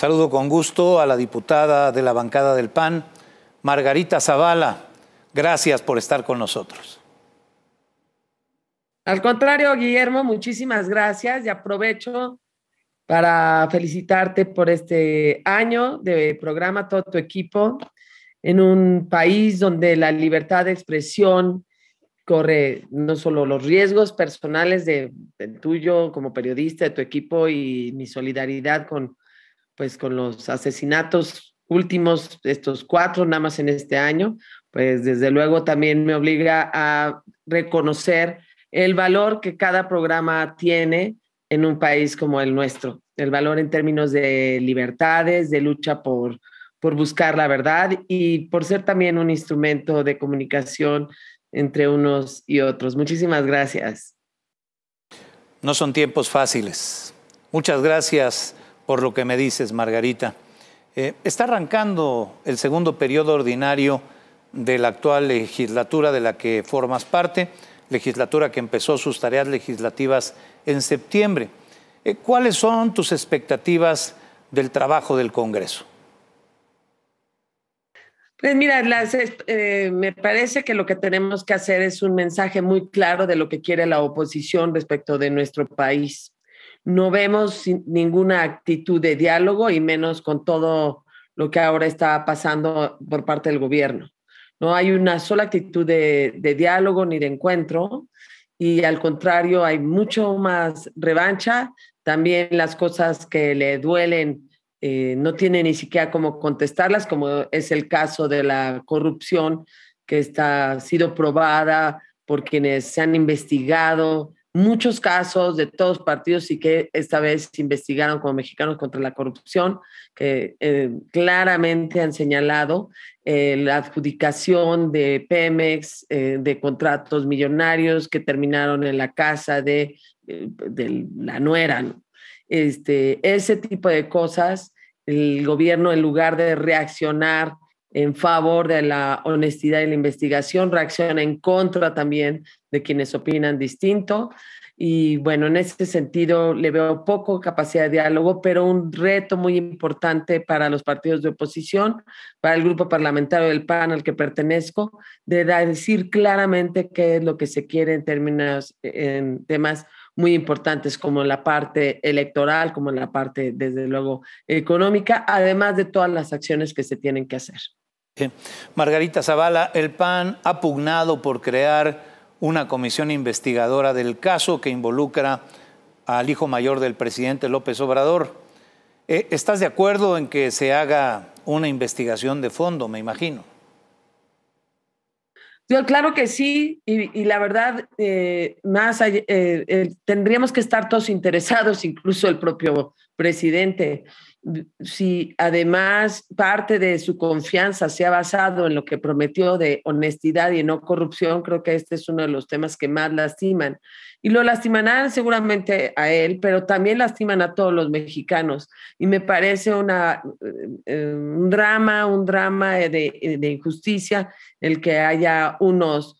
Saludo con gusto a la diputada de la bancada del PAN, Margarita Zavala. Gracias por estar con nosotros. Al contrario, Guillermo, muchísimas gracias y aprovecho para felicitarte por este año de programa, todo tu equipo, en un país donde la libertad de expresión corre no solo los riesgos personales de, tuyo como periodista, de tu equipo y mi solidaridad con pues con los asesinatos últimos, estos cuatro nada más en este año, pues desde luego también me obliga a reconocer el valor que cada programa tiene en un país como el nuestro, el valor en términos de libertades, de lucha por, por buscar la verdad y por ser también un instrumento de comunicación entre unos y otros. Muchísimas gracias. No son tiempos fáciles. Muchas gracias por lo que me dices, Margarita. Eh, está arrancando el segundo periodo ordinario de la actual legislatura de la que formas parte, legislatura que empezó sus tareas legislativas en septiembre. Eh, ¿Cuáles son tus expectativas del trabajo del Congreso? Pues mira, eh, me parece que lo que tenemos que hacer es un mensaje muy claro de lo que quiere la oposición respecto de nuestro país no vemos ninguna actitud de diálogo y menos con todo lo que ahora está pasando por parte del gobierno. No hay una sola actitud de, diálogo ni de encuentro y al contrario hay mucho más revancha. También las cosas que le duelen eh, no tiene ni siquiera cómo contestarlas, como es el caso de la corrupción que está, ha sido probada por quienes se han investigado, muchos casos de todos partidos y que esta vez investigaron como mexicanos contra la corrupción, que eh, claramente han señalado eh, la adjudicación de Pemex, eh, de contratos millonarios que terminaron en la casa de, la nuera. Este, ese tipo de cosas, el gobierno en lugar de reaccionar en favor de la honestidad y la investigación, reacciona en contra también de quienes opinan distinto. Y bueno, en ese sentido le veo poco capacidad de diálogo, pero un reto muy importante para los partidos de oposición, para el grupo parlamentario del PAN al que pertenezco, de decir claramente qué es lo que se quiere en términos, en temas muy importantes como la parte electoral, como la parte, desde luego, económica, además de todas las acciones que se tienen que hacer. Margarita Zavala, el PAN ha pugnado por crear una comisión investigadora del caso que involucra al hijo mayor del presidente López Obrador. Eh, ¿Estás de acuerdo en que se haga una investigación de fondo, me imagino? claro que sí, y, la verdad, eh, más eh, tendríamos que estar todos interesados, incluso el propio presidente si además parte de su confianza se ha basado en lo que prometió de honestidad y no corrupción, creo que este es uno de los temas que más lastiman. Y lo lastimarán seguramente a él, pero también lastiman a todos los mexicanos. Y me parece una, eh, un drama, un drama de injusticia el que haya unos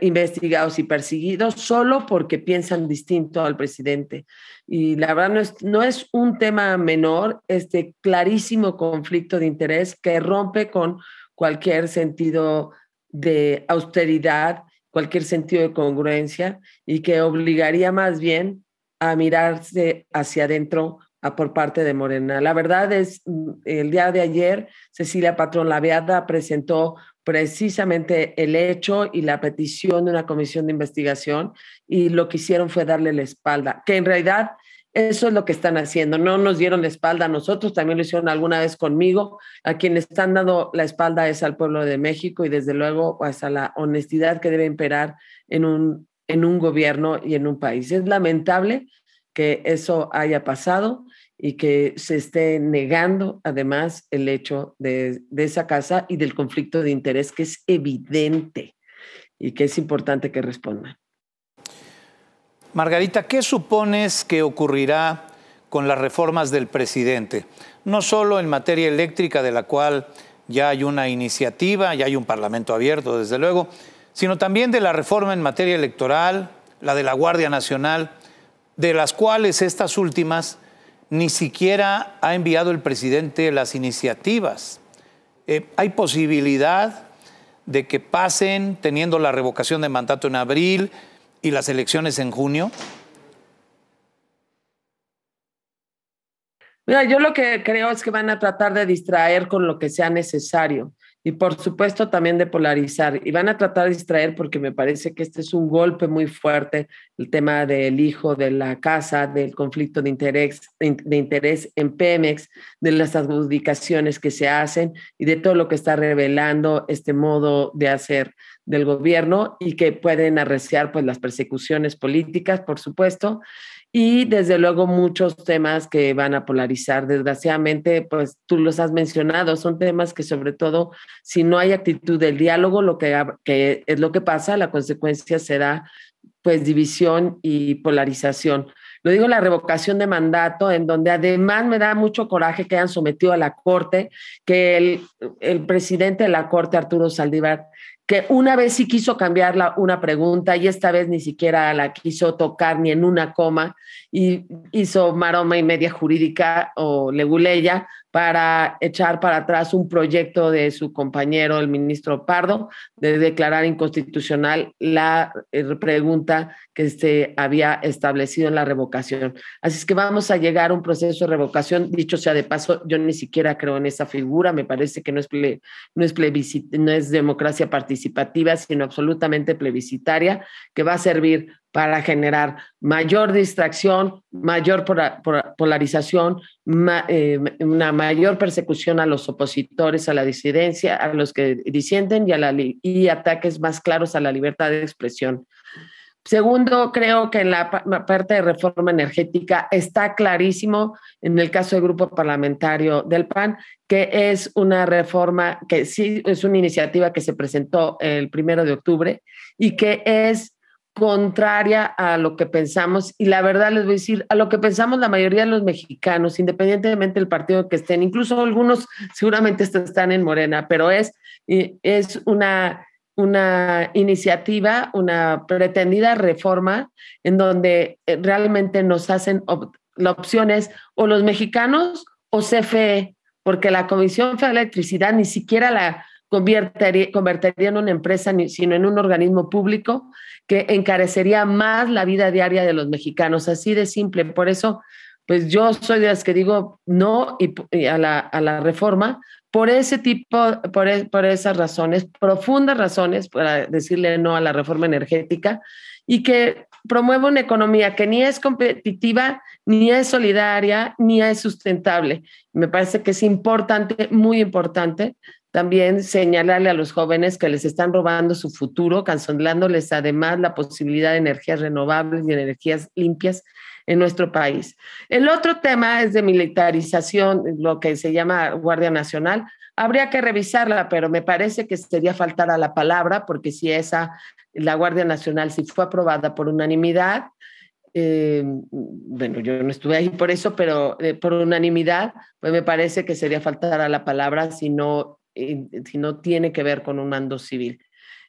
investigados y perseguidos solo porque piensan distinto al presidente. Y la verdad no es, no es un tema menor este clarísimo conflicto de interés que rompe con cualquier sentido de austeridad, cualquier sentido de congruencia y que obligaría más bien a mirarse hacia adentro por parte de Morena. La verdad es, mm, el día de ayer, Cecilia Patrón Laveada presentó precisamente el hecho y la petición de una comisión de investigación y lo que hicieron fue darle la espalda, que en realidad eso es lo que están haciendo, no nos dieron la espalda a nosotros, también lo hicieron alguna vez conmigo, a quienes están dando la espalda es al pueblo de México y desde luego hasta pues, la honestidad que debe imperar en un, en un gobierno y en un país. Es lamentable que eso haya pasado y que se esté negando además el hecho de, esa casa y del conflicto de interés que es evidente y que es importante que responda Margarita, ¿qué supones que ocurrirá con las reformas del presidente? No solo en materia eléctrica, de la cual ya hay una iniciativa, ya hay un parlamento abierto, desde luego, sino también de la reforma en materia electoral, la de la Guardia Nacional, de las cuales estas últimas ni siquiera ha enviado el presidente las iniciativas. Eh, hay posibilidad de que pasen teniendo la revocación de mandato en abril y las elecciones en junio? Mira, yo lo que creo es que van a tratar de distraer con lo que sea necesario y por supuesto también de polarizar. Y van a tratar de distraer porque me parece que este es un golpe muy fuerte, el tema del hijo, de la casa, del conflicto de interés, de interés en Pemex, de las adjudicaciones que se hacen y de todo lo que está revelando este modo de hacer del gobierno y que pueden arreciar pues las persecuciones políticas, por supuesto, y desde luego muchos temas que van a polarizar. Desgraciadamente, pues tú los has mencionado, son temas que sobre todo si no hay actitud del diálogo, lo que, es lo que pasa, la consecuencia será pues división y polarización. Lo digo la revocación de mandato, en donde además me da mucho coraje que hayan sometido a la Corte, que el, el presidente de la Corte, Arturo Saldívar, que una vez sí quiso cambiar una pregunta y esta vez ni siquiera la quiso tocar ni en una coma y hizo maroma y media jurídica o leguleya para echar para atrás un proyecto de su compañero, el ministro Pardo, de declarar inconstitucional la eh, pregunta que se había establecido en la revocación. Así es que vamos a llegar a un proceso de revocación. Dicho sea de paso, yo ni siquiera creo en esa figura, me parece que no es, no es, plebiscito, no es democracia participativa participativa, sino absolutamente plebiscitaria, que va a servir para generar mayor distracción, mayor polarización, eh, una mayor persecución a los opositores, a la disidencia, a los que disienten y ataques más claros a la libertad de expresión. Segundo, creo que en la parte de reforma energética está clarísimo en el caso del grupo parlamentario del PAN que es una reforma que sí es una iniciativa que se presentó el primero de octubre y que es contraria a lo que pensamos y la verdad les voy a decir a lo que pensamos la mayoría de los mexicanos independientemente del partido que estén incluso algunos seguramente están en Morena pero es es una una iniciativa, una pretendida reforma en donde eh, realmente nos hacen la opción es o los mexicanos o CFE, porque la Comisión Federal de Electricidad ni siquiera la convertiría, en una empresa, sino en un organismo público que encarecería más la vida diaria de los mexicanos, así de simple. Por eso, pues yo soy de las que digo no a, la, a la reforma, por ese tipo, e, por, esas razones, profundas razones para decirle no a la reforma energética y que promueva una economía que ni es competitiva, ni es solidaria, ni es sustentable. Me parece que es importante, muy importante, también señalarle a los jóvenes que les están robando su futuro, cancelándoles además la posibilidad de energías renovables y energías limpias en nuestro país. El otro tema es de militarización, lo que se llama Guardia Nacional. Habría que revisarla, pero me parece que sería faltar a la palabra, porque si esa, la Guardia Nacional, si fue aprobada por unanimidad, eh, bueno, yo no estuve ahí por eso, pero eh, por unanimidad, pues me parece que sería faltar a la palabra si no, eh, si no tiene que ver con un mando civil.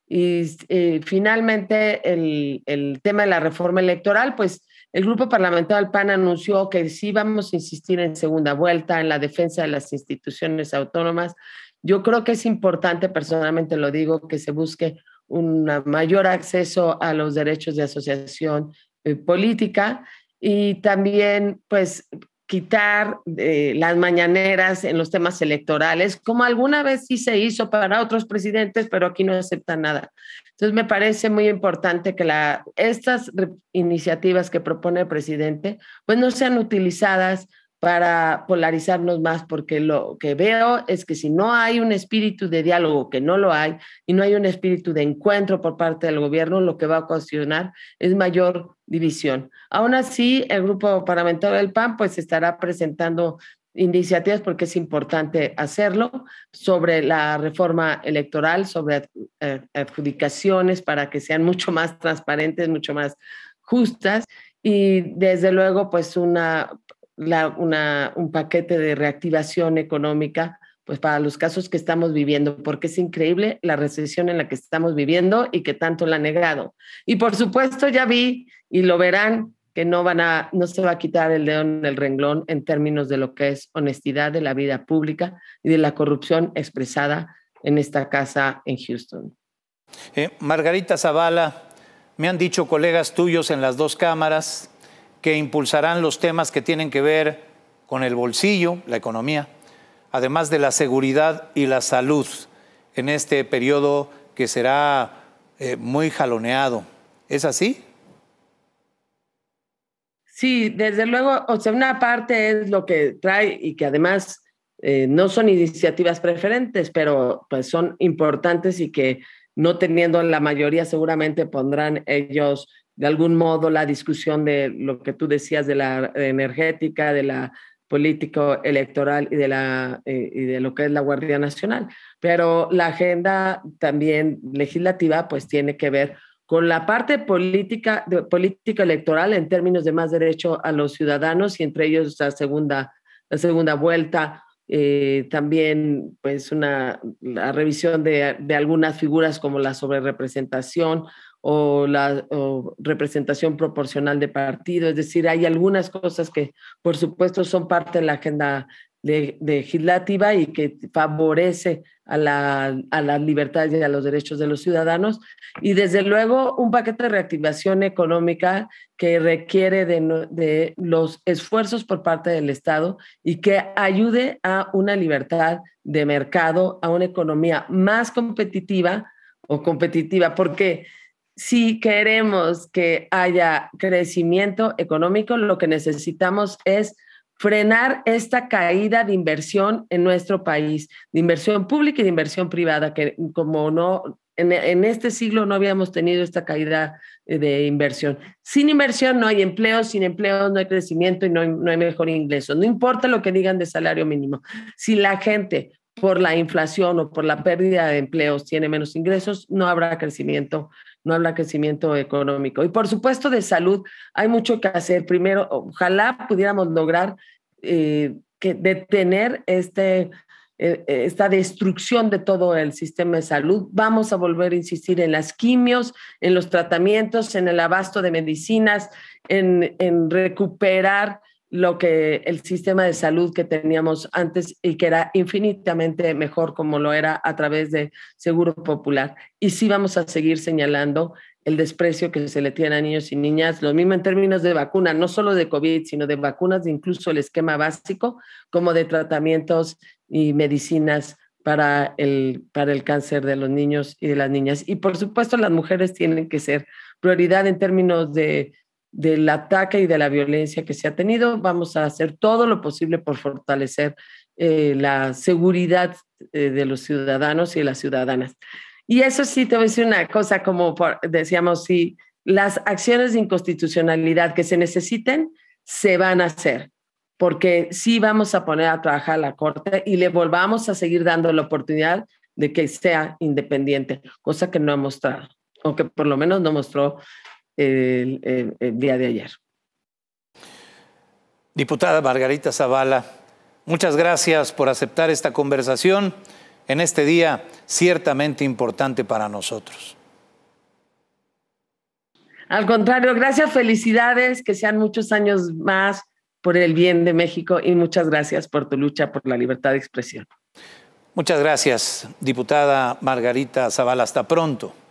Y eh, finalmente el, el, tema de la reforma electoral, pues el grupo parlamentario del PAN anunció que sí vamos a insistir en segunda vuelta, en la defensa de las instituciones autónomas. Yo creo que es importante, personalmente lo digo, que se busque un mayor acceso a los derechos de asociación eh, política y también, pues, quitar eh, las mañaneras en los temas electorales, como alguna vez sí se hizo para otros presidentes, pero aquí no acepta nada. Entonces me parece muy importante que la, estas iniciativas que propone el presidente, pues no sean utilizadas para polarizarnos más, porque lo que veo es que si no hay un espíritu de diálogo, que no lo hay, y no hay un espíritu de encuentro por parte del gobierno, lo que va a ocasionar es mayor división. Aún así, el grupo parlamentario del PAN pues estará presentando iniciativas porque es importante hacerlo sobre la reforma electoral, sobre eh, adjudicaciones para que sean mucho más transparentes, mucho más justas y desde luego pues una un paquete de reactivación económica pues para los casos que estamos viviendo, porque es increíble la recesión en la que estamos viviendo y que tanto la ha negado. Y por supuesto ya vi y lo verán que no van a no se va a quitar el dedo en el renglón en términos de lo que es honestidad de la vida pública y de la corrupción expresada en esta casa en Houston. Eh, Margarita Zavala, me han dicho colegas tuyos en las dos cámaras que impulsarán los temas que tienen que ver con el bolsillo, la economía, además de la seguridad y la salud en este periodo que será eh, muy jaloneado. ¿Es así? Sí, desde luego, o sea, una parte es lo que trae y que además eh, no son iniciativas preferentes, pero pues son importantes y que no teniendo la mayoría seguramente pondrán ellos de algún modo la discusión de lo que tú decías de la energética, de la político electoral y de, la, eh, de lo que es la Guardia Nacional. Pero la agenda también legislativa pues tiene que ver con la parte política, política electoral en términos de más derecho a los ciudadanos y entre ellos la segunda, la segunda vuelta, eh, también pues una la revisión de, de algunas figuras como la sobrerepresentación, o la representación proporcional de partido. Es decir, hay algunas cosas que, por supuesto, son parte de la agenda de, legislativa y que favorece a, la, a, las libertades y a los derechos de los ciudadanos. Y desde luego, un paquete de reactivación económica que requiere de, de los esfuerzos por parte del Estado y que ayude a una libertad de mercado, a una economía más competitiva o competitiva, porque si queremos que haya crecimiento económico, lo que necesitamos es frenar esta caída de inversión en nuestro país, de inversión pública y de inversión privada, que como no, en, este siglo no habíamos tenido esta caída eh, de inversión. Sin inversión no hay empleo, sin empleo no hay crecimiento y no hay, no hay mejor ingreso. No importa lo que digan de salario mínimo. Si la gente por la inflación o por la pérdida de empleos tiene menos ingresos, no habrá crecimiento no habla crecimiento económico. Y por supuesto de salud, hay mucho que hacer. Primero, ojalá pudiéramos lograr eh, que detener este, eh, eh, esta destrucción de todo el sistema de salud. Vamos a volver a insistir en las quimios, en los tratamientos, en el abasto de medicinas, en, en recuperar lo que el sistema de salud que teníamos antes y que era infinitamente mejor como lo era a través de Seguro Popular. Y sí vamos a seguir señalando el desprecio que se le tiene a niños y niñas, lo mismo en términos de vacuna, no solo de COVID, sino de vacunas, de incluso el esquema básico, como de tratamientos y medicinas para el, para el cáncer de los niños y de las niñas. Y por supuesto, las mujeres tienen que ser prioridad en términos de del ataque y de la violencia que se ha tenido. Vamos a hacer todo lo posible por fortalecer eh, la seguridad eh, de los ciudadanos y las ciudadanas. Y eso sí, te voy a decir una cosa, como decíamos, si las acciones de inconstitucionalidad que se necesiten se van a hacer, porque sí vamos a poner a trabajar a la Corte y le volvamos a seguir dando la oportunidad de que sea independiente, cosa que no ha mostrado, o que por lo menos no mostró el, día de ayer. Diputada Margarita Zavala, muchas gracias por aceptar esta conversación en este día ciertamente importante para nosotros. Al contrario, gracias, felicidades, que sean muchos años más por el bien de México y muchas gracias por tu lucha por la libertad de expresión. Muchas gracias, diputada Margarita Zavala. Hasta pronto.